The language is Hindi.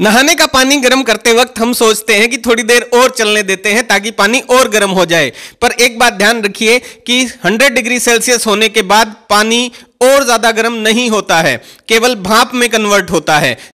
नहाने का पानी गर्म करते वक्त हम सोचते हैं कि थोड़ी देर और चलने देते हैं ताकि पानी और गर्म हो जाए पर एक बात ध्यान रखिए कि 100 डिग्री सेल्सियस होने के बाद पानी और ज्यादा गर्म नहीं होता है केवल भाप में कन्वर्ट होता है